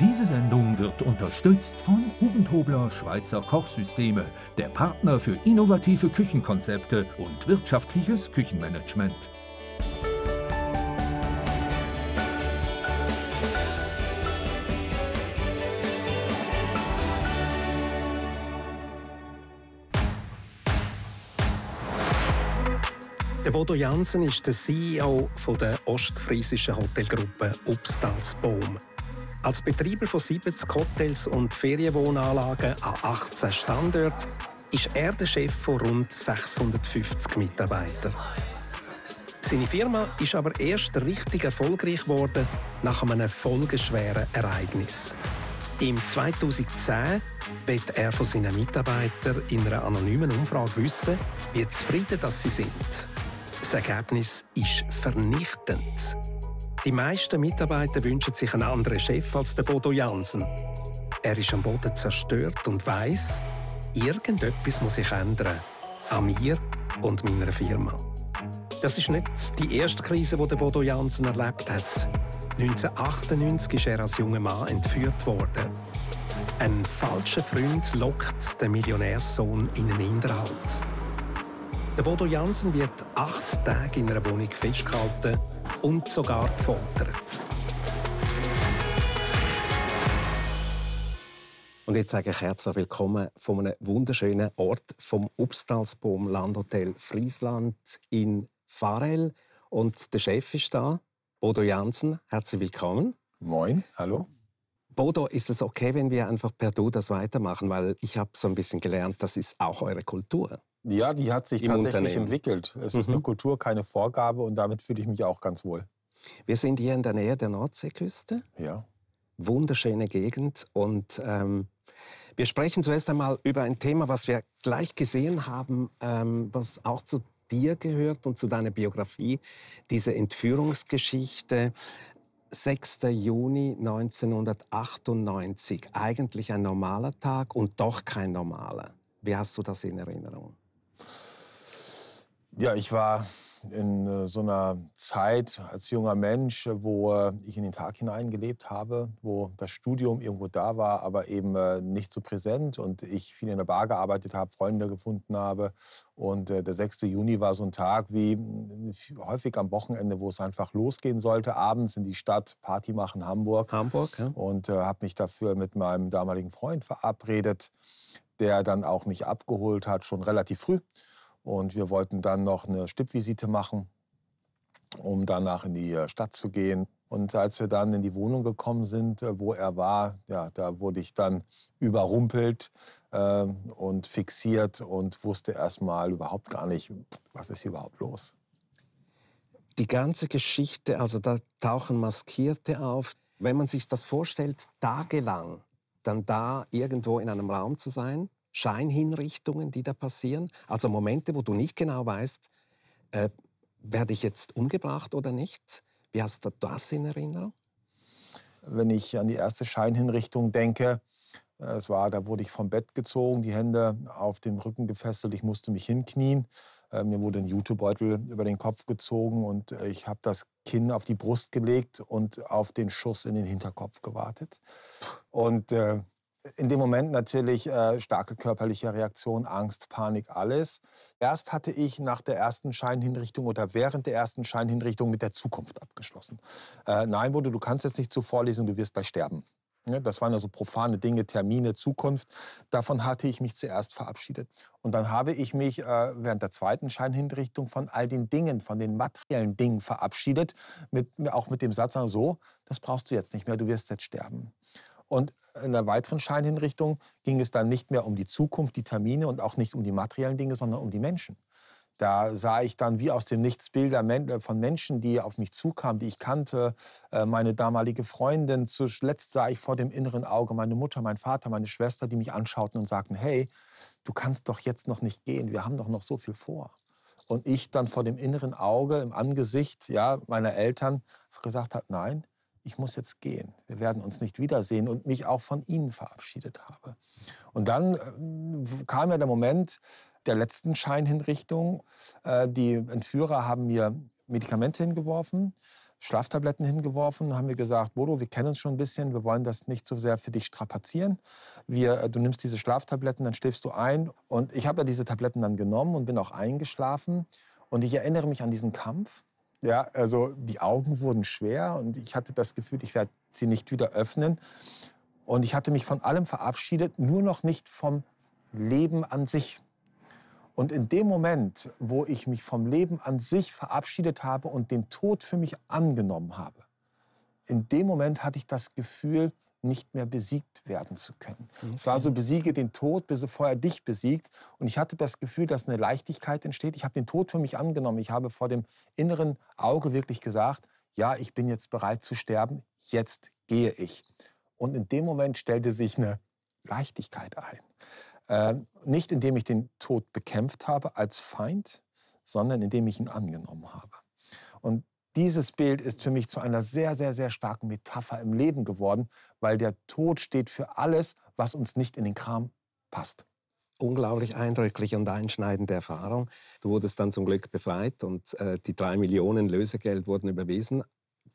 Diese Sendung wird unterstützt von Hugentobler Schweizer Kochsysteme, der Partner für innovative Küchenkonzepte und wirtschaftliches Küchenmanagement. Bodo Jansen ist der CEO der ostfriesischen Hotelgruppe Obstalsbaum. Als Betreiber von 70 Hotels und Ferienwohnanlagen an 18 Standorten ist er der Chef von rund 650 Mitarbeitern. Seine Firma ist aber erst richtig erfolgreich geworden nach einem folgenschweren Ereignis. Im 2010 wird er von seinen Mitarbeitern in einer anonymen Umfrage wissen, wie zufrieden dass sie sind. Das Ergebnis ist vernichtend. Die meisten Mitarbeiter wünschen sich einen anderen Chef als der Bodo Jansen. Er ist am Boden zerstört und weiß, irgendetwas muss sich ändern. An mir und meiner Firma. Das ist nicht die erste Krise, die Bodo Jansen erlebt hat. 1998 ist er als junger Mann entführt worden. Ein falscher Freund lockt den Millionärssohn in einen Hinterhalt. Der Bodo Jansen wird acht Tage in einer Wohnung festgehalten und sogar gefoltert. Und jetzt sage ich herzlich willkommen von einem wunderschönen Ort, vom Obstalsbaum Landhotel Friesland in Farel. Und der Chef ist da, Bodo Jansen. Herzlich willkommen. Moin, hallo. Bodo, ist es okay, wenn wir einfach per Du das weitermachen? Weil ich habe so ein bisschen gelernt, das ist auch eure Kultur. Ja, die hat sich tatsächlich entwickelt. Es mhm. ist eine mhm. Kultur, keine Vorgabe und damit fühle ich mich auch ganz wohl. Wir sind hier in der Nähe der Nordseeküste. Ja. Wunderschöne Gegend und ähm, wir sprechen zuerst einmal über ein Thema, was wir gleich gesehen haben, ähm, was auch zu dir gehört und zu deiner Biografie, diese Entführungsgeschichte. 6. Juni 1998, eigentlich ein normaler Tag und doch kein normaler. Wie hast du das in Erinnerung? Ja, ich war in äh, so einer Zeit als junger Mensch, wo ich in den Tag hinein gelebt habe, wo das Studium irgendwo da war, aber eben äh, nicht so präsent und ich viel in der Bar gearbeitet habe, Freunde gefunden habe. Und äh, der 6. Juni war so ein Tag wie hm, häufig am Wochenende, wo es einfach losgehen sollte, abends in die Stadt, Party machen, Hamburg. Hamburg, ja. Und äh, habe mich dafür mit meinem damaligen Freund verabredet, der dann auch mich abgeholt hat, schon relativ früh. Und wir wollten dann noch eine Stippvisite machen, um danach in die äh, Stadt zu gehen. Und als wir dann in die Wohnung gekommen sind, äh, wo er war, ja, da wurde ich dann überrumpelt äh, und fixiert und wusste erst mal überhaupt gar nicht, was ist hier überhaupt los. Die ganze Geschichte, also da tauchen Maskierte auf. Wenn man sich das vorstellt, tagelang dann da irgendwo in einem Raum zu sein, Scheinhinrichtungen, die da passieren? Also Momente, wo du nicht genau weißt, äh, werde ich jetzt umgebracht oder nicht? Wie hast du das in Erinnerung? Wenn ich an die erste Scheinhinrichtung denke, äh, es war, da wurde ich vom Bett gezogen, die Hände auf dem Rücken gefesselt, ich musste mich hinknien. Äh, mir wurde ein Jutebeutel über den Kopf gezogen und äh, ich habe das Kinn auf die Brust gelegt und auf den Schuss in den Hinterkopf gewartet. Und äh, in dem Moment natürlich äh, starke körperliche Reaktion, Angst, Panik, alles. Erst hatte ich nach der ersten Scheinhinrichtung oder während der ersten Scheinhinrichtung mit der Zukunft abgeschlossen. Äh, nein, wurde, du kannst jetzt nicht zur Vorlesung, du wirst da sterben. Ja, ne, das waren also profane Dinge, Termine, Zukunft. Davon hatte ich mich zuerst verabschiedet. Und dann habe ich mich äh, während der zweiten Scheinhinrichtung von all den Dingen, von den materiellen Dingen verabschiedet, mit, auch mit dem Satz, also, so, das brauchst du jetzt nicht mehr, du wirst jetzt sterben. Und in der weiteren Scheinhinrichtung ging es dann nicht mehr um die Zukunft, die Termine und auch nicht um die materiellen Dinge, sondern um die Menschen. Da sah ich dann wie aus dem Nichts Bilder äh, von Menschen, die auf mich zukamen, die ich kannte. Äh, meine damalige Freundin. Zuletzt sah ich vor dem inneren Auge meine Mutter, mein Vater, meine Schwester, die mich anschauten und sagten: Hey, du kannst doch jetzt noch nicht gehen. Wir haben doch noch so viel vor. Und ich dann vor dem inneren Auge, im Angesicht ja, meiner Eltern gesagt habe: Nein, ich muss jetzt gehen, wir werden uns nicht wiedersehen und mich auch von ihnen verabschiedet habe. Und dann äh, kam ja der Moment der letzten Scheinhinrichtung. Äh, die Entführer haben mir Medikamente hingeworfen, Schlaftabletten hingeworfen, haben mir gesagt, Bodo, wir kennen uns schon ein bisschen, wir wollen das nicht so sehr für dich strapazieren. Wir, äh, du nimmst diese Schlaftabletten, dann schläfst du ein. Und ich habe ja diese Tabletten dann genommen und bin auch eingeschlafen. Und ich erinnere mich an diesen Kampf ja, also die Augen wurden schwer und ich hatte das Gefühl, ich werde sie nicht wieder öffnen. Und ich hatte mich von allem verabschiedet, nur noch nicht vom Leben an sich. Und in dem Moment, wo ich mich vom Leben an sich verabschiedet habe und den Tod für mich angenommen habe, in dem Moment hatte ich das Gefühl, nicht mehr besiegt werden zu können. Okay. Mhm. Es war so, besiege den Tod, bis er vorher dich besiegt. Und ich hatte das Gefühl, dass eine Leichtigkeit entsteht. Ich habe den Tod für mich angenommen. Ich habe vor dem inneren Auge wirklich gesagt, ja, ich bin jetzt bereit zu sterben, jetzt gehe ich. Und in dem Moment stellte sich eine Leichtigkeit ein. Äh, nicht indem ich den Tod bekämpft habe als Feind, sondern indem ich ihn angenommen habe. Und dieses Bild ist für mich zu einer sehr, sehr, sehr starken Metapher im Leben geworden, weil der Tod steht für alles, was uns nicht in den Kram passt. Unglaublich eindrückliche und einschneidende Erfahrung. Du wurdest dann zum Glück befreit und äh, die drei Millionen Lösegeld wurden überwiesen.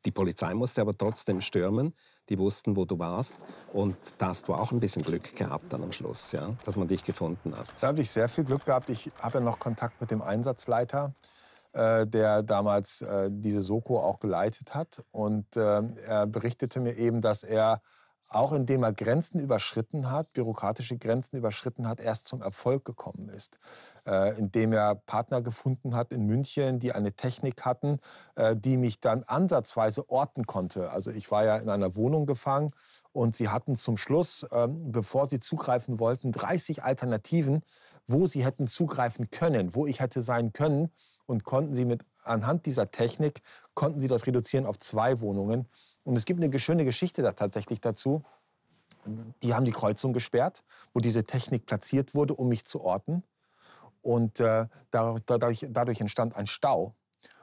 Die Polizei musste aber trotzdem stürmen. Die wussten, wo du warst. Und da hast du auch ein bisschen Glück gehabt dann am Schluss, ja? dass man dich gefunden hat. Da habe ich sehr viel Glück gehabt. Ich habe ja noch Kontakt mit dem Einsatzleiter. Äh, der damals äh, diese Soko auch geleitet hat. Und ähm, er berichtete mir eben, dass er auch indem er Grenzen überschritten hat, bürokratische Grenzen überschritten hat, erst zum Erfolg gekommen ist. Äh, indem er Partner gefunden hat in München, die eine Technik hatten, äh, die mich dann ansatzweise orten konnte. Also ich war ja in einer Wohnung gefangen und sie hatten zum Schluss, äh, bevor sie zugreifen wollten, 30 Alternativen, wo sie hätten zugreifen können, wo ich hätte sein können und konnten sie mit anhand dieser Technik konnten sie das reduzieren auf zwei Wohnungen. Und es gibt eine schöne Geschichte da tatsächlich dazu. Die haben die Kreuzung gesperrt, wo diese Technik platziert wurde, um mich zu orten. Und äh, dadurch, dadurch entstand ein Stau.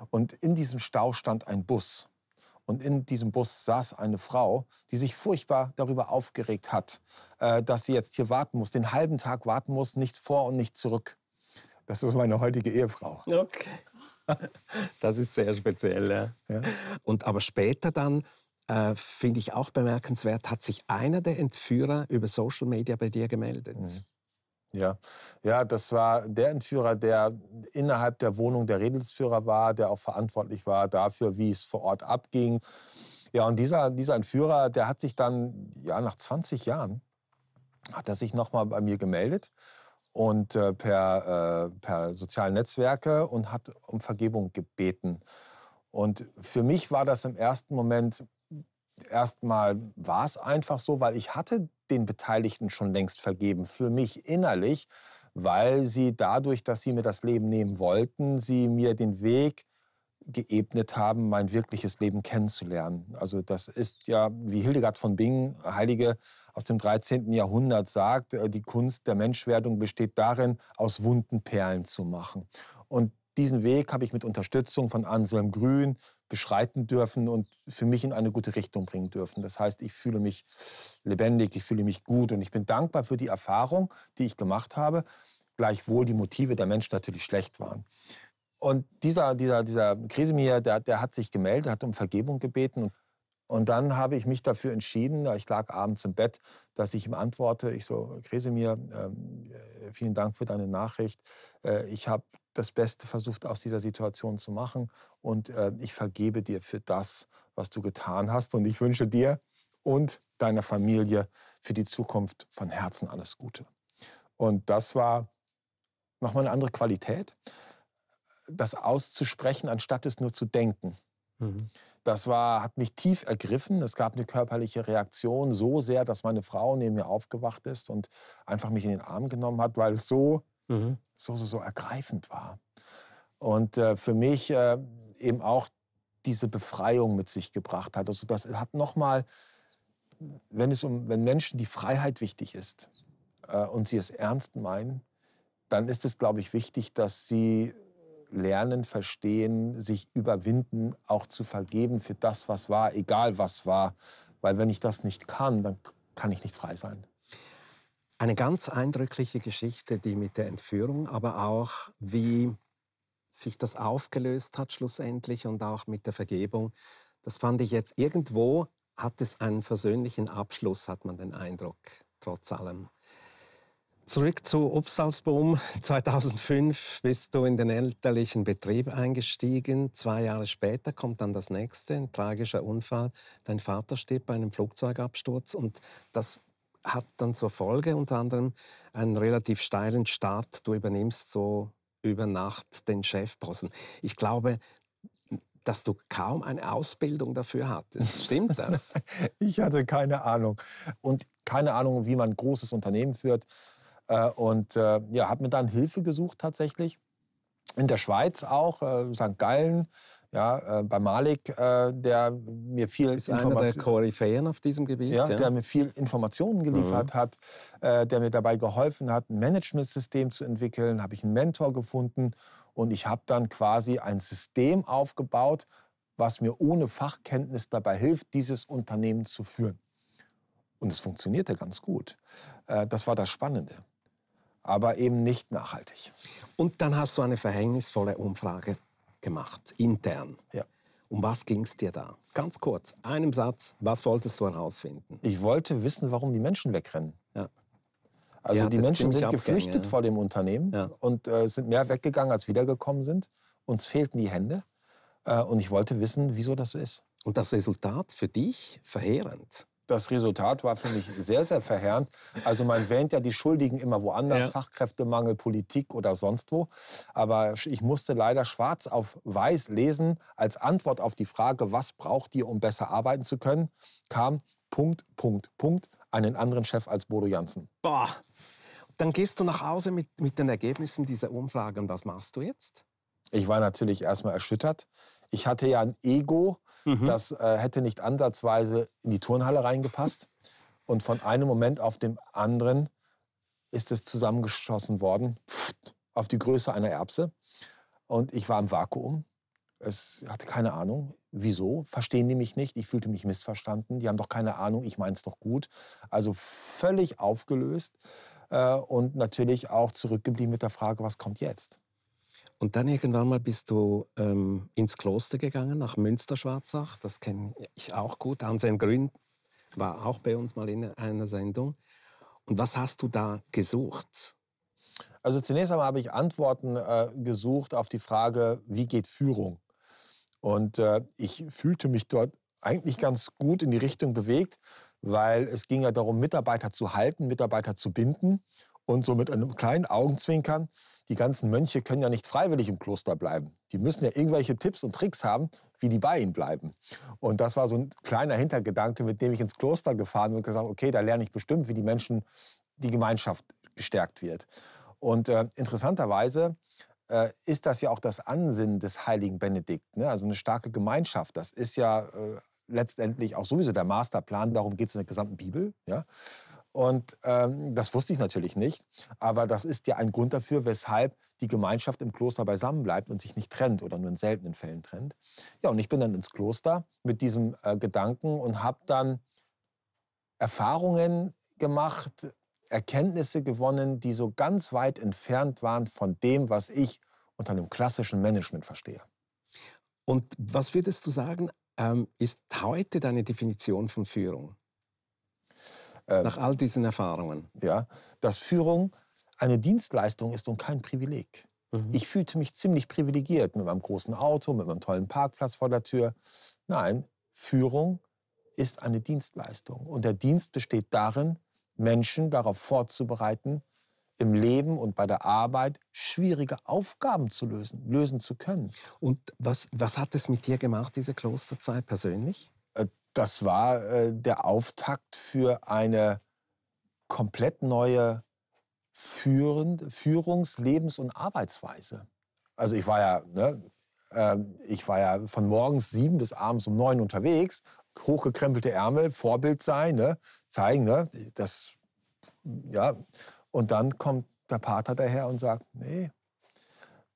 Und in diesem Stau stand ein Bus. Und in diesem Bus saß eine Frau, die sich furchtbar darüber aufgeregt hat, äh, dass sie jetzt hier warten muss, den halben Tag warten muss, nicht vor und nicht zurück. Das ist meine heutige Ehefrau. Okay. Das ist sehr speziell. Ja. ja. Und aber später dann, äh, finde ich auch bemerkenswert, hat sich einer der Entführer über Social Media bei dir gemeldet. Mhm. Ja, ja, das war der Entführer, der innerhalb der Wohnung der Redelsführer war, der auch verantwortlich war dafür, wie es vor Ort abging. Ja, und dieser, dieser Entführer, der hat sich dann, ja, nach 20 Jahren, hat er sich nochmal bei mir gemeldet und äh, per, äh, per sozialen Netzwerke und hat um Vergebung gebeten. Und für mich war das im ersten Moment erstmal war es einfach so, weil ich hatte den Beteiligten schon längst vergeben, für mich innerlich, weil sie dadurch, dass sie mir das Leben nehmen wollten, sie mir den Weg geebnet haben, mein wirkliches Leben kennenzulernen. Also das ist ja, wie Hildegard von Bingen, Heilige aus dem 13. Jahrhundert sagt, äh, die Kunst der Menschwerdung besteht darin, aus Wunden Perlen zu machen. Und diesen Weg habe ich mit Unterstützung von Anselm Grün, beschreiten dürfen und für mich in eine gute Richtung bringen dürfen. Das heißt, ich fühle mich lebendig, ich fühle mich gut und ich bin dankbar für die Erfahrung, die ich gemacht habe, gleichwohl die Motive der Menschen natürlich schlecht waren. Und dieser, dieser, dieser Krisimir, der, der hat sich gemeldet, hat um Vergebung gebeten. Und dann habe ich mich dafür entschieden, ich lag abends im Bett, dass ich ihm antworte. Ich so, Kresemir, ähm, äh, vielen Dank für deine Nachricht. Äh, ich habe das Beste versucht, aus dieser Situation zu machen. Und äh, ich vergebe dir für das, was du getan hast. Und ich wünsche dir und deiner Familie für die Zukunft von Herzen alles Gute. Und das war nochmal eine andere Qualität, das auszusprechen, anstatt es nur zu denken. Mhm. Das war, hat mich tief ergriffen. Es gab eine körperliche Reaktion so sehr, dass meine Frau neben mir aufgewacht ist und einfach mich in den Arm genommen hat, weil es so, mhm. so, so, so ergreifend war. Und äh, für mich äh, eben auch diese Befreiung mit sich gebracht hat. Also das hat nochmal, wenn es um, wenn Menschen die Freiheit wichtig ist äh, und sie es ernst meinen, dann ist es, glaube ich, wichtig, dass sie lernen, verstehen, sich überwinden, auch zu vergeben für das, was war, egal was war. Weil wenn ich das nicht kann, dann kann ich nicht frei sein. Eine ganz eindrückliche Geschichte, die mit der Entführung, aber auch wie sich das aufgelöst hat schlussendlich und auch mit der Vergebung. Das fand ich jetzt irgendwo hat es einen versöhnlichen Abschluss, hat man den Eindruck, trotz allem. Zurück zu Obstalsboom. 2005 bist du in den elterlichen Betrieb eingestiegen. Zwei Jahre später kommt dann das nächste, ein tragischer Unfall. Dein Vater stirbt bei einem Flugzeugabsturz und das hat dann zur Folge unter anderem einen relativ steilen Start. Du übernimmst so über Nacht den Chefposten. Ich glaube, dass du kaum eine Ausbildung dafür hattest. Stimmt das? ich hatte keine Ahnung. Und keine Ahnung, wie man ein großes Unternehmen führt. Äh, und äh, ja, habe mir dann Hilfe gesucht tatsächlich. In der Schweiz auch, äh, St. Gallen, ja, bei Malik, der mir viel ist Informationen einer der auf diesem Gebiet, ja, ja, der mir viel Informationen geliefert mhm. hat, der mir dabei geholfen hat, ein Managementsystem zu entwickeln, habe ich einen Mentor gefunden und ich habe dann quasi ein System aufgebaut, was mir ohne Fachkenntnis dabei hilft, dieses Unternehmen zu führen. Und es funktionierte ganz gut. das war das Spannende aber eben nicht nachhaltig. Und dann hast du eine verhängnisvolle Umfrage gemacht, intern. Ja. Um was ging es dir da? Ganz kurz, einem Satz, was wolltest du herausfinden? Ich wollte wissen, warum die Menschen wegrennen. Ja. Also die Menschen sind Abgänge, geflüchtet vor dem Unternehmen ja. und äh, sind mehr weggegangen, als wiedergekommen sind. Uns fehlten die Hände äh, und ich wollte wissen, wieso das so ist. Und das Resultat für dich verheerend das Resultat war, für mich sehr, sehr verheerend. Also man wähnt ja die Schuldigen immer woanders, ja. Fachkräftemangel, Politik oder sonst wo. Aber ich musste leider schwarz auf weiß lesen, als Antwort auf die Frage, was braucht ihr, um besser arbeiten zu können, kam Punkt, Punkt, Punkt, einen anderen Chef als Bodo Janssen. Boah. Dann gehst du nach Hause mit, mit den Ergebnissen dieser Umfrage und was machst du jetzt? Ich war natürlich erstmal erschüttert. Ich hatte ja ein Ego, Mhm. Das äh, hätte nicht ansatzweise in die Turnhalle reingepasst. Und von einem Moment auf den anderen ist es zusammengeschossen worden auf die Größe einer Erbse. Und ich war im Vakuum. Es hatte keine Ahnung, wieso. Verstehen die mich nicht? Ich fühlte mich missverstanden. Die haben doch keine Ahnung, ich meine es doch gut. Also völlig aufgelöst äh, und natürlich auch zurückgeblieben mit der Frage, was kommt jetzt? Und dann irgendwann mal bist du ähm, ins Kloster gegangen, nach Münsterschwarzach. Das kenne ich auch gut. Anselm Grün war auch bei uns mal in einer Sendung. Und was hast du da gesucht? Also zunächst einmal habe ich Antworten äh, gesucht auf die Frage, wie geht Führung? Und äh, ich fühlte mich dort eigentlich ganz gut in die Richtung bewegt, weil es ging ja darum, Mitarbeiter zu halten, Mitarbeiter zu binden und so mit einem kleinen Augenzwinkern die ganzen Mönche können ja nicht freiwillig im Kloster bleiben. Die müssen ja irgendwelche Tipps und Tricks haben, wie die bei ihnen bleiben. Und das war so ein kleiner Hintergedanke, mit dem ich ins Kloster gefahren bin und gesagt, okay, da lerne ich bestimmt, wie die Menschen, die Gemeinschaft gestärkt wird. Und äh, interessanterweise äh, ist das ja auch das Ansinnen des heiligen Benedikt, ne? also eine starke Gemeinschaft. Das ist ja äh, letztendlich auch sowieso der Masterplan, darum geht es in der gesamten Bibel. Ja? Und ähm, das wusste ich natürlich nicht. Aber das ist ja ein Grund dafür, weshalb die Gemeinschaft im Kloster beisammen bleibt und sich nicht trennt oder nur in seltenen Fällen trennt. Ja, und ich bin dann ins Kloster mit diesem äh, Gedanken und habe dann Erfahrungen gemacht, Erkenntnisse gewonnen, die so ganz weit entfernt waren von dem, was ich unter einem klassischen Management verstehe. Und was würdest du sagen, ähm, ist heute deine Definition von Führung? Äh, Nach all diesen Erfahrungen. Ja, dass Führung eine Dienstleistung ist und kein Privileg. Mhm. Ich fühlte mich ziemlich privilegiert mit meinem großen Auto, mit meinem tollen Parkplatz vor der Tür. Nein, Führung ist eine Dienstleistung. Und der Dienst besteht darin, Menschen darauf vorzubereiten, im Leben und bei der Arbeit schwierige Aufgaben zu lösen, lösen zu können. Und was, was hat es mit dir gemacht, diese Klosterzeit persönlich? das war äh, der Auftakt für eine komplett neue Führend, Führungs-, Lebens- und Arbeitsweise. Also ich war ja, ne, äh, ich war ja von morgens sieben bis abends um neun unterwegs, hochgekrempelte Ärmel, Vorbild sein, ne, zeigen, ne, das, ja. Und dann kommt der Pater daher und sagt, nee,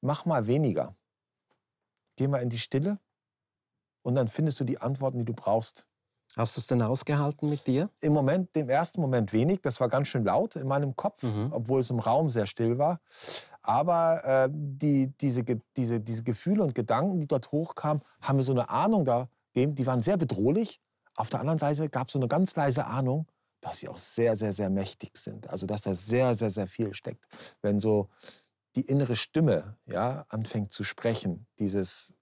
mach mal weniger. Geh mal in die Stille, und dann findest du die Antworten, die du brauchst. Hast du es denn ausgehalten mit dir? Im Moment, im ersten Moment wenig. Das war ganz schön laut in meinem Kopf, mhm. obwohl es im Raum sehr still war. Aber äh, die, diese, diese, diese Gefühle und Gedanken, die dort hochkamen, haben mir so eine Ahnung da gegeben. Die waren sehr bedrohlich. Auf der anderen Seite gab es so eine ganz leise Ahnung, dass sie auch sehr, sehr, sehr mächtig sind. Also dass da sehr, sehr, sehr viel steckt. Wenn so die innere Stimme ja, anfängt zu sprechen, dieses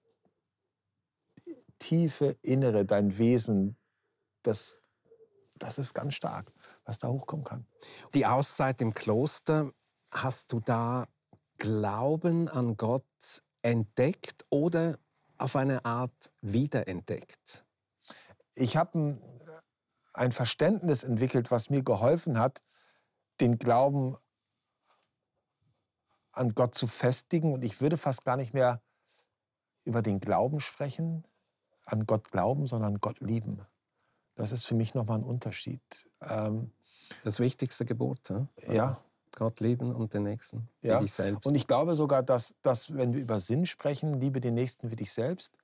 tiefe Innere, dein Wesen, das, das ist ganz stark, was da hochkommen kann. Die Auszeit im Kloster, hast du da Glauben an Gott entdeckt oder auf eine Art wiederentdeckt? Ich habe ein, ein Verständnis entwickelt, was mir geholfen hat, den Glauben an Gott zu festigen. Und ich würde fast gar nicht mehr über den Glauben sprechen, an Gott glauben, sondern an Gott lieben. Das ist für mich nochmal ein Unterschied. Ähm, das wichtigste Gebot. Ja? Gott lieben und den Nächsten wie dich selbst. Und ich glaube sogar, dass, dass, wenn wir über Sinn sprechen, liebe den Nächsten wie dich selbst,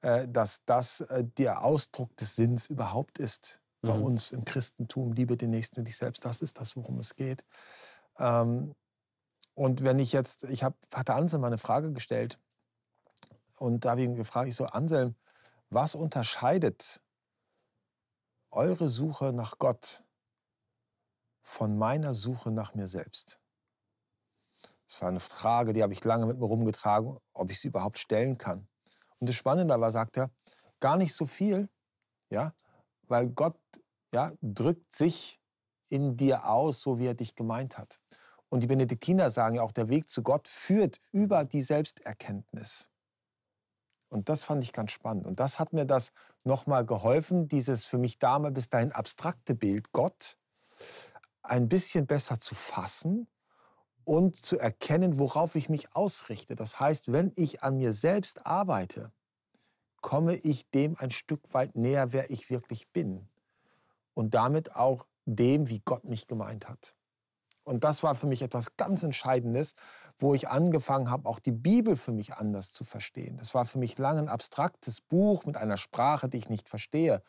äh, dass das äh, der Ausdruck des Sinns überhaupt ist. Mhm. Bei uns im Christentum, liebe den Nächsten wie dich selbst, das ist das, worum es geht. Ähm, und wenn ich jetzt, ich hab, hatte Anselm mal eine Frage gestellt und da habe ich ihn gefragt, ich so, Anselm, was unterscheidet eure Suche nach Gott von meiner Suche nach mir selbst? Das war eine Frage, die habe ich lange mit mir rumgetragen, ob ich sie überhaupt stellen kann. Und das Spannende war, sagt er, gar nicht so viel, ja, weil Gott ja, drückt sich in dir aus, so wie er dich gemeint hat. Und die Benediktiner sagen ja auch, der Weg zu Gott führt über die Selbsterkenntnis. Und das fand ich ganz spannend. Und das hat mir das nochmal geholfen, dieses für mich damals bis dahin abstrakte Bild Gott ein bisschen besser zu fassen und zu erkennen, worauf ich mich ausrichte. Das heißt, wenn ich an mir selbst arbeite, komme ich dem ein Stück weit näher, wer ich wirklich bin. Und damit auch dem, wie Gott mich gemeint hat. Und das war für mich etwas ganz Entscheidendes, wo ich angefangen habe, auch die Bibel für mich anders zu verstehen. Das war für mich lange ein abstraktes Buch mit einer Sprache, die ich nicht verstehe.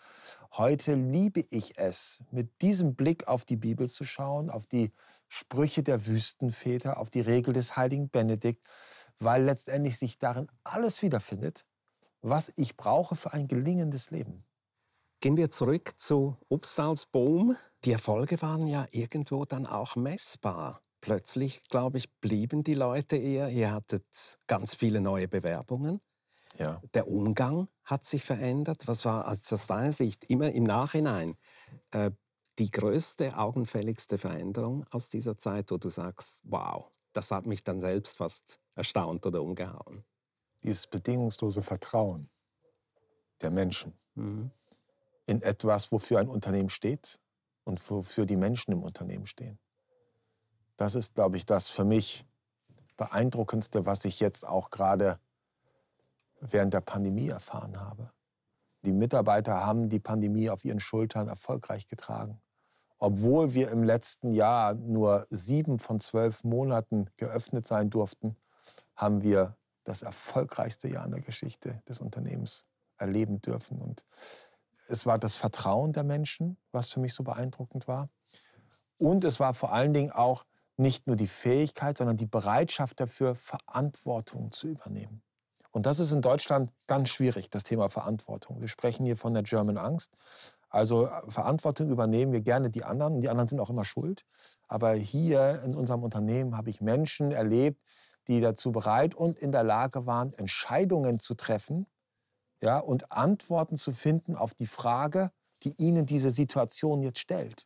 Heute liebe ich es, mit diesem Blick auf die Bibel zu schauen, auf die Sprüche der Wüstenväter, auf die Regel des heiligen Benedikt, weil letztendlich sich darin alles wiederfindet, was ich brauche für ein gelingendes Leben. Gehen wir zurück zu Obst als Boom. Die Erfolge waren ja irgendwo dann auch messbar. Plötzlich, glaube ich, blieben die Leute eher. Ihr hattet ganz viele neue Bewerbungen. Ja. Der Umgang hat sich verändert. Was war aus deiner Sicht immer im Nachhinein äh, die größte, augenfälligste Veränderung aus dieser Zeit, wo du sagst, wow, das hat mich dann selbst fast erstaunt oder umgehauen? Dieses bedingungslose Vertrauen der Menschen. Mhm in etwas, wofür ein Unternehmen steht und wofür die Menschen im Unternehmen stehen. Das ist, glaube ich, das für mich beeindruckendste, was ich jetzt auch gerade während der Pandemie erfahren habe. Die Mitarbeiter haben die Pandemie auf ihren Schultern erfolgreich getragen. Obwohl wir im letzten Jahr nur sieben von zwölf Monaten geöffnet sein durften, haben wir das erfolgreichste Jahr in der Geschichte des Unternehmens erleben dürfen. Und es war das Vertrauen der Menschen, was für mich so beeindruckend war. Und es war vor allen Dingen auch nicht nur die Fähigkeit, sondern die Bereitschaft dafür, Verantwortung zu übernehmen. Und das ist in Deutschland ganz schwierig, das Thema Verantwortung. Wir sprechen hier von der German Angst. Also äh, Verantwortung übernehmen wir gerne die anderen und die anderen sind auch immer schuld. Aber hier in unserem Unternehmen habe ich Menschen erlebt, die dazu bereit und in der Lage waren, Entscheidungen zu treffen, ja, und Antworten zu finden auf die Frage, die Ihnen diese Situation jetzt stellt.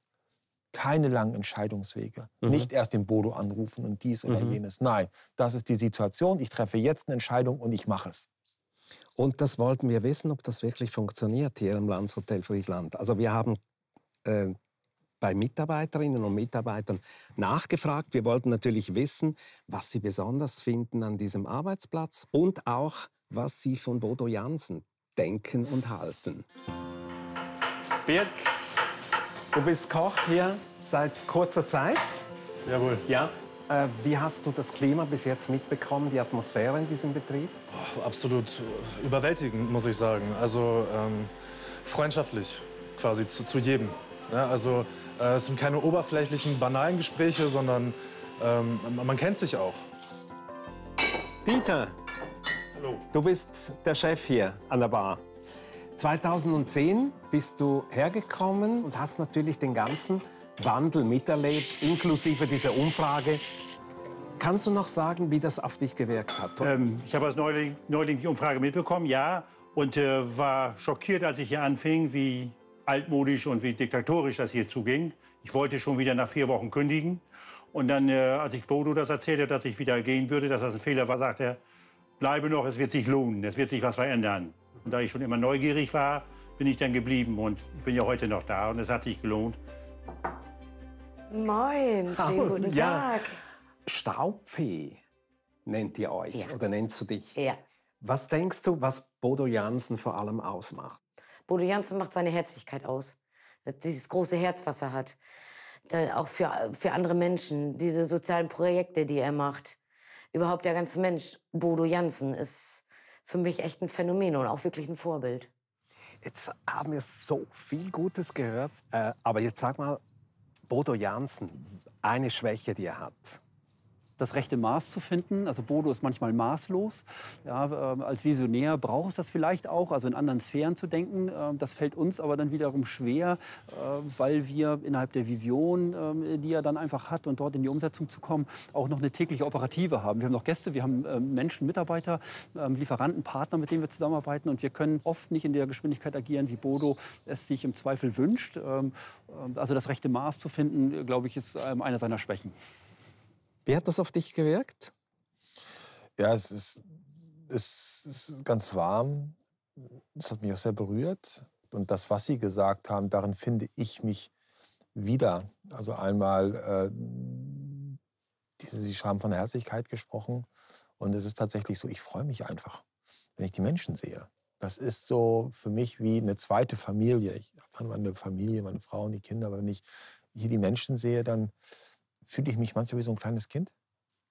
Keine langen Entscheidungswege. Mhm. Nicht erst den Bodo anrufen und dies oder mhm. jenes. Nein, das ist die Situation. Ich treffe jetzt eine Entscheidung und ich mache es. Und das wollten wir wissen, ob das wirklich funktioniert hier im Landshotel Friesland. Also wir haben äh, bei Mitarbeiterinnen und Mitarbeitern nachgefragt. Wir wollten natürlich wissen, was sie besonders finden an diesem Arbeitsplatz und auch, was Sie von Bodo Jansen denken und halten. Birg, du bist Koch hier seit kurzer Zeit. Jawohl. Ja. Äh, wie hast du das Klima bis jetzt mitbekommen, die Atmosphäre in diesem Betrieb? Oh, absolut überwältigend, muss ich sagen. Also ähm, freundschaftlich quasi zu, zu jedem. Ja, also äh, es sind keine oberflächlichen, banalen Gespräche, sondern ähm, man kennt sich auch. Dieter, Du bist der Chef hier an der Bar. 2010 bist du hergekommen und hast natürlich den ganzen Wandel miterlebt, inklusive dieser Umfrage. Kannst du noch sagen, wie das auf dich gewirkt hat? Ähm, ich habe als Neuling, die Umfrage mitbekommen, ja. Und äh, war schockiert, als ich hier anfing, wie altmodisch und wie diktatorisch das hier zuging. Ich wollte schon wieder nach vier Wochen kündigen. Und dann, äh, als ich Bodo das erzählte, dass ich wieder gehen würde, dass das ein Fehler war, sagte er, bleibe noch, es wird sich lohnen, es wird sich was verändern. Und da ich schon immer neugierig war, bin ich dann geblieben und ich bin ja heute noch da und es hat sich gelohnt. Moin, schönen guten Tag. Ja. Staubfee nennt ihr euch ja. oder nennst du dich? Ja. Was denkst du, was Bodo Jansen vor allem ausmacht? Bodo Jansen macht seine Herzlichkeit aus. Dieses große Herz, was er hat. auch für, für andere Menschen, diese sozialen Projekte, die er macht überhaupt der ganze Mensch, Bodo Jansen, ist für mich echt ein Phänomen und auch wirklich ein Vorbild. Jetzt haben wir so viel Gutes gehört, äh, aber jetzt sag mal, Bodo Jansen, eine Schwäche, die er hat das rechte Maß zu finden. Also Bodo ist manchmal maßlos. Ja, ähm, als Visionär braucht es das vielleicht auch, also in anderen Sphären zu denken. Ähm, das fällt uns aber dann wiederum schwer, ähm, weil wir innerhalb der Vision, die er dann einfach hat und dort in die Umsetzung zu kommen, auch noch eine tägliche Operative haben. Wir haben noch Gäste, wir haben Menschen, Mitarbeiter, Lieferanten, Partner, mit denen wir zusammenarbeiten und wir können oft nicht in der Geschwindigkeit agieren, wie Bodo es sich im Zweifel wünscht. also das rechte Maß zu finden, glaube ich, ist einer seiner Schwächen. Wie hat das auf dich gewirkt? Ja, es ist, es ist ganz warm. Es hat mich auch sehr berührt. Und das, was Sie gesagt haben, darin finde ich mich wieder. Also einmal, äh, diese, Sie haben von der Herzlichkeit gesprochen. Und es ist tatsächlich so, ich freue mich einfach, wenn ich die Menschen sehe. Das ist so für mich wie eine zweite Familie. Ich habe meine Familie, meine Frau und die Kinder. Aber wenn ich hier die Menschen sehe, dann fühle ich mich manchmal wie so ein kleines Kind,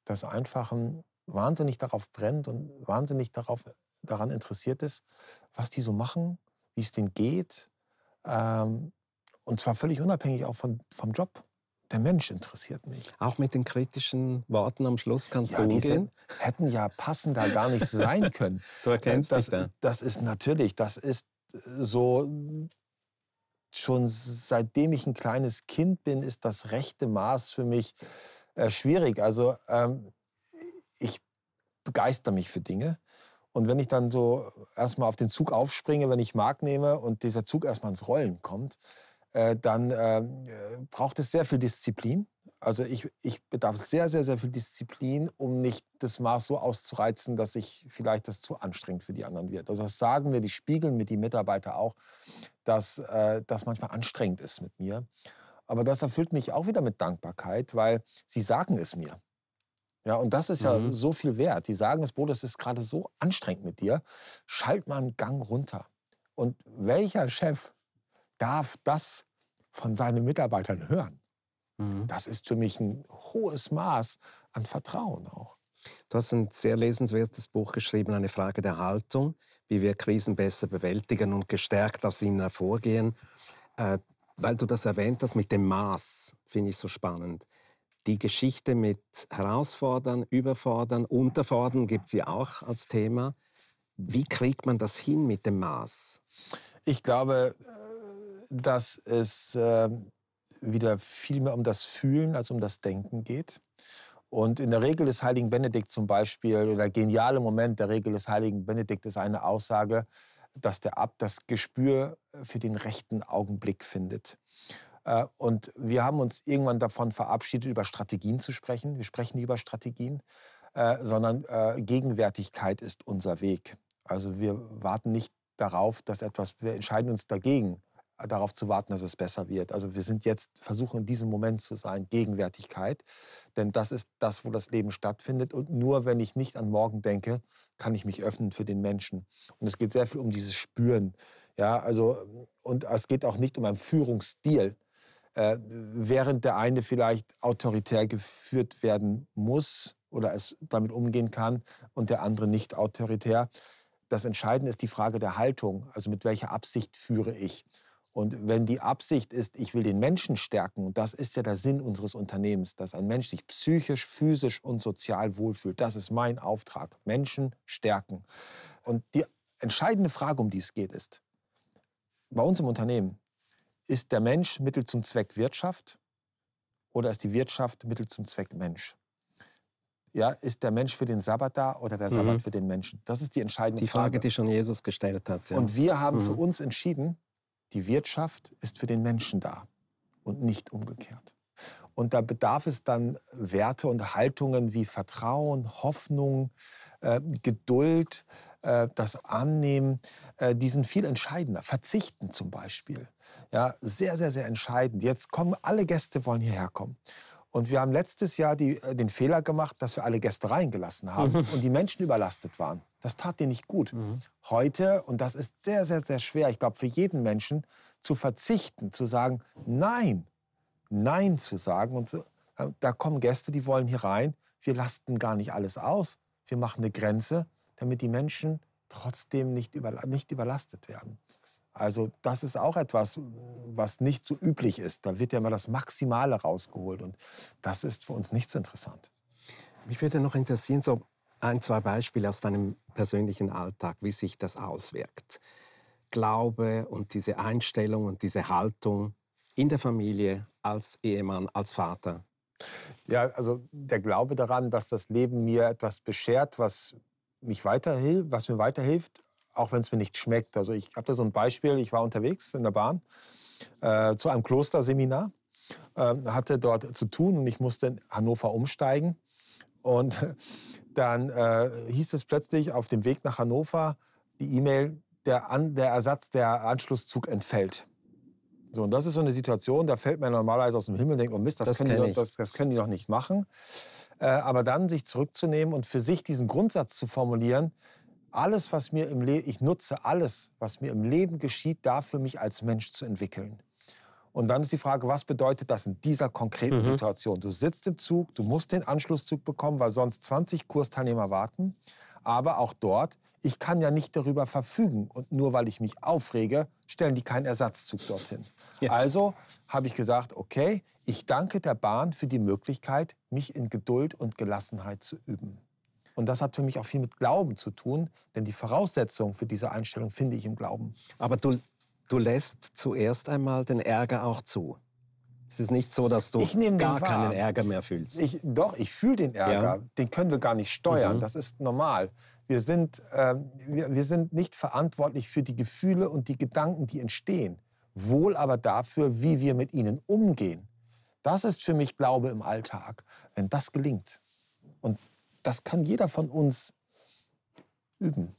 das einfach ein ähm, wahnsinnig darauf brennt und wahnsinnig darauf, daran interessiert ist, was die so machen, wie es denen geht. Ähm, und zwar völlig unabhängig auch von, vom Job. Der Mensch interessiert mich. Auch mit den kritischen Worten am Schluss kannst ja, du umgehen? hätten ja passender gar nicht sein können. Du erkennst das, dich da. Das ist natürlich, das ist so schon seitdem ich ein kleines Kind bin, ist das rechte Maß für mich äh, schwierig. Also ähm, ich begeister mich für Dinge. Und wenn ich dann so erstmal auf den Zug aufspringe, wenn ich Mark nehme und dieser Zug erstmal ins Rollen kommt, äh, dann ähm, braucht es sehr viel Disziplin. Also ich, ich bedarf sehr, sehr, sehr viel Disziplin, um nicht das Maß so auszureizen, dass ich vielleicht das zu anstrengend für die anderen wird. Also das sagen mir die spiegeln mit die Mitarbeiter auch, dass äh, das manchmal anstrengend ist mit mir. Aber das erfüllt mich auch wieder mit Dankbarkeit, weil sie sagen es mir. Ja, und das ist ja mhm. so viel wert. Sie sagen es, Bo, das ist gerade so anstrengend mit dir. Schalt mal einen Gang runter. Und welcher Chef darf das von seinen Mitarbeitern hören. Mhm. Das ist für mich ein hohes Maß an Vertrauen auch. Du hast ein sehr lesenswertes Buch geschrieben, eine Frage der Haltung, wie wir Krisen besser bewältigen und gestärkt aus ihnen hervorgehen. Äh, weil du das erwähnt hast mit dem Maß, finde ich so spannend. Die Geschichte mit Herausfordern, Überfordern, Unterfordern gibt sie auch als Thema. Wie kriegt man das hin mit dem Maß? Ich glaube, dass es äh, wieder viel mehr um das Fühlen als um das Denken geht. Und in der Regel des heiligen Benedikt zum Beispiel, oder geniale Moment der Regel des heiligen Benedikt ist eine Aussage, dass der Abt das Gespür für den rechten Augenblick findet. Äh, und wir haben uns irgendwann davon verabschiedet, über Strategien zu sprechen. Wir sprechen nicht über Strategien, äh, sondern äh, Gegenwärtigkeit ist unser Weg. Also wir warten nicht darauf, dass etwas, wir entscheiden uns dagegen, darauf zu warten, dass es besser wird. Also wir sind jetzt, versuchen in diesem Moment zu sein, Gegenwärtigkeit. Denn das ist das, wo das Leben stattfindet. Und nur wenn ich nicht an morgen denke, kann ich mich öffnen für den Menschen. Und es geht sehr viel um dieses Spüren. Ja, also, und es geht auch nicht um einen Führungsstil. Äh, während der eine vielleicht autoritär geführt werden muss oder es damit umgehen kann und der andere nicht autoritär. Das Entscheidende ist die Frage der Haltung, also mit welcher Absicht führe ich. Und wenn die Absicht ist, ich will den Menschen stärken, und das ist ja der Sinn unseres Unternehmens, dass ein Mensch sich psychisch, physisch und sozial wohlfühlt, das ist mein Auftrag, Menschen stärken. Und die entscheidende Frage, um die es geht, ist, bei uns im Unternehmen, ist der Mensch Mittel zum Zweck Wirtschaft oder ist die Wirtschaft Mittel zum Zweck Mensch? Ja, ist der Mensch für den Sabbat da oder der Sabbat mhm. für den Menschen? Das ist die entscheidende Frage. Die Frage, die schon Jesus gestellt hat. Ja. Und wir haben mhm. für uns entschieden, die Wirtschaft ist für den Menschen da und nicht umgekehrt. Und da bedarf es dann Werte und Haltungen wie Vertrauen, Hoffnung, äh, Geduld, äh, das Annehmen, äh, die sind viel entscheidender. Verzichten zum Beispiel. Ja, sehr, sehr, sehr entscheidend. Jetzt kommen alle Gäste, wollen hierher kommen. Und wir haben letztes Jahr die, äh, den Fehler gemacht, dass wir alle Gäste reingelassen haben mhm. und die Menschen überlastet waren. Das tat dir nicht gut. Mhm. Heute, und das ist sehr, sehr, sehr schwer, ich glaube, für jeden Menschen zu verzichten, zu sagen, nein, nein zu sagen. Und so, äh, da kommen Gäste, die wollen hier rein. Wir lasten gar nicht alles aus. Wir machen eine Grenze, damit die Menschen trotzdem nicht, überla nicht überlastet werden. Also das ist auch etwas, äh, was nicht so üblich ist. Da wird ja immer das Maximale rausgeholt und das ist für uns nicht so interessant. Mich würde noch interessieren, so ein, zwei Beispiele aus deinem persönlichen Alltag, wie sich das auswirkt. Glaube und diese Einstellung und diese Haltung in der Familie, als Ehemann, als Vater? Ja, also der Glaube daran, dass das Leben mir etwas beschert, was, mich weiterhilft, was mir weiterhilft, auch wenn es mir nicht schmeckt. Also ich habe da so ein Beispiel, ich war unterwegs in der Bahn äh, zu einem Klosterseminar, äh, hatte dort zu tun und ich musste in Hannover umsteigen. Und dann äh, hieß es plötzlich auf dem Weg nach Hannover die E-Mail, der, An der Ersatz, der Anschlusszug entfällt. So, und das ist so eine Situation, da fällt man normalerweise aus dem Himmel und denkt, oh Mist, das, das können, die doch, das, das, können die doch nicht machen. Äh, aber dann sich zurückzunehmen und für sich diesen Grundsatz zu formulieren, alles, was mir im Leben, ich nutze alles, was mir im Leben geschieht, dafür mich als Mensch zu entwickeln. Und dann ist die Frage, was bedeutet das in dieser konkreten mhm. Situation? Du sitzt im Zug, du musst den Anschlusszug bekommen, weil sonst 20 Kursteilnehmer warten. Aber auch dort, ich kann ja nicht darüber verfügen. Und nur weil ich mich aufrege, stellen die keinen Ersatzzug dorthin. Ja. Also habe ich gesagt, okay, ich danke der Bahn für die Möglichkeit, mich in Geduld und Gelassenheit zu üben. Und das hat für mich auch viel mit Glauben zu tun, denn die Voraussetzung für diese Einstellung finde ich im Glauben. Aber du, du lässt zuerst einmal den Ärger auch zu. Es ist nicht so, dass du gar keinen Ärger mehr fühlst. Ich, doch, ich fühle den Ärger. Ja. Den können wir gar nicht steuern. Mhm. Das ist normal. Wir sind, äh, wir, wir sind nicht verantwortlich für die Gefühle und die Gedanken, die entstehen. Wohl aber dafür, wie wir mit ihnen umgehen. Das ist für mich Glaube im Alltag, wenn das gelingt. Und das kann jeder von uns üben.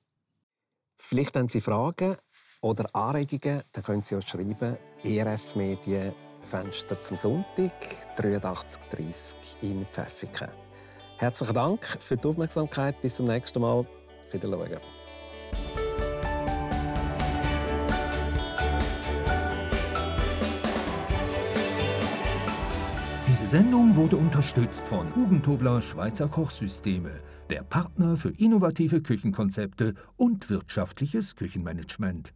Vielleicht haben Sie Fragen oder Anregungen, dann können Sie uns schreiben. ERF Medien Fenster zum Sonntag 83.30 in Pfäffiken. Herzlichen Dank für die Aufmerksamkeit. Bis zum nächsten Mal. Auf Wiedersehen. Diese Sendung wurde unterstützt von Hugentobler Schweizer Kochsysteme, der Partner für innovative Küchenkonzepte und wirtschaftliches Küchenmanagement.